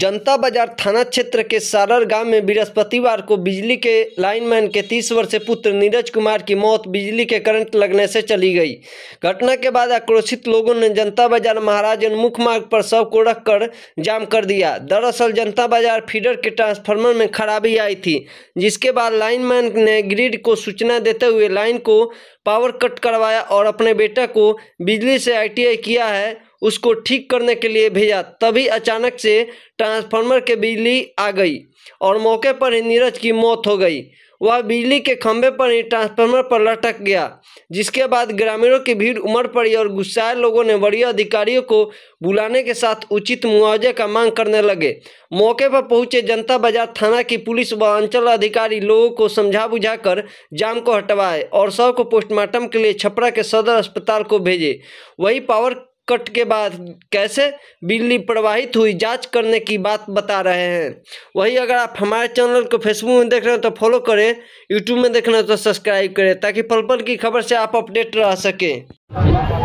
जनता बाजार थाना क्षेत्र के सारर गांव में बृहस्पतिवार को बिजली के लाइनमैन के 30 वर्षीय पुत्र नीरज कुमार की मौत बिजली के करंट लगने से चली गई घटना के बाद आक्रोशित लोगों ने जनता बाजार महाराज मुख्य मार्ग पर सब को रखकर जाम कर दिया दरअसल जनता बाजार फीडर के ट्रांसफार्मर में खराबी आई थी जिसके बाद लाइनमैन ने ग्रिड को सूचना देते हुए लाइन को पावर कट करवाया और अपने बेटा को बिजली से आई किया है उसको ठीक करने के लिए भेजा तभी अचानक से ट्रांसफार्मर के बिजली आ गई और मौके पर ही नीरज की मौत हो गई वह बिजली के खंभे पर ही ट्रांसफार्मर पर लटक गया जिसके बाद ग्रामीणों की भीड़ उमड़ पड़ी और गुस्साए लोगों ने वरीय अधिकारियों को बुलाने के साथ उचित मुआवजे का मांग करने लगे मौके पर पहुंचे जनता बाजार थाना की पुलिस व अंचल अधिकारी लोगों को समझा बुझाकर जाम को हटवाए और शव को पोस्टमार्टम के लिए छपरा के सदर अस्पताल को भेजे वही पावर कट के बाद कैसे बिजली प्रवाहित हुई जांच करने की बात बता रहे हैं वही अगर आप हमारे चैनल को फेसबुक में देख रहे हो तो फॉलो करें यूट्यूब में देख रहे हो तो सब्सक्राइब करें ताकि पल पल की खबर से आप अपडेट रह सकें